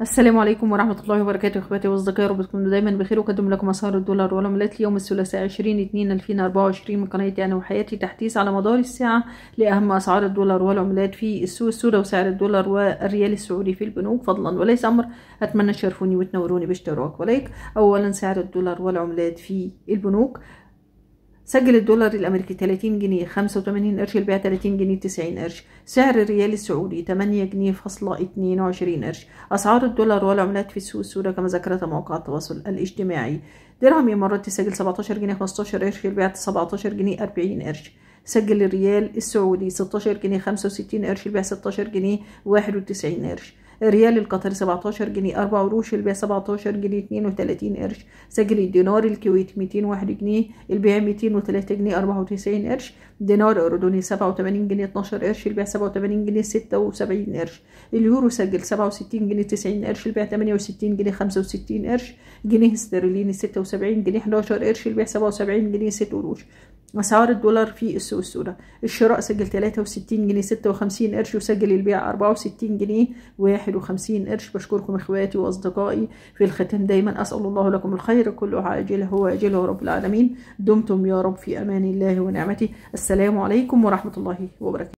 السلام عليكم ورحمة الله وبركاته اخواتي واصدقائي رب تكونوا دايما بخير وقدم لكم اسعار الدولار والعملات ليوم الثلاثاء 20 2 2024 من قناتي انا وحياتي تحديث على مدار الساعة لاهم اسعار الدولار والعملات في السوق السوداء وسعر الدولار والريال السعودي في البنوك فضلا وليس امر اتمنى تشرفوني وتنوروني باشتراك ولايك اولا سعر الدولار والعملات في البنوك سجل الدولار الأمريكي 30 جنيه 85 قرش البيع 30 جنيه 90 قرش سعر الريال السعودي 8 جنيه فاصلة 22 قرش أسعار الدولار والعملات في السوق السوداء كما ذكرت مواقع التواصل الاجتماعي درهم إماراتي سجل 17 جنيه 15 قرش البيع 17 جنيه 40 قرش سجل الريال السعودي 16 جنيه 65 قرش البيع 16 جنيه 91 قرش ريال القطري 17 جنيه 4 قروش البيع 17 جنيه 32 قرش سجل الدينار الكويتي 201 جنيه البيع 203 جنيه 94 قرش دينار اردني 87 جنيه 12 قرش البيع 87 جنيه 76 قرش اليورو سجل 67 جنيه 90 قرش البيع 68 جنيه 65 قرش جنيه استرليني 76 جنيه 11 قرش البيع 77 جنيه 6 قروش أسعار الدولار في السوق السوداء الشراء سجل 63 جنيه 56 قرش وسجل البيع 64 جنيه 51 قرش بشكركم إخواتي وأصدقائي في الختام دايما أسأل الله لكم الخير كله عاجله وآجله رب العالمين دمتم يا رب في أمان الله ونعمته السلام عليكم ورحمة الله وبركاته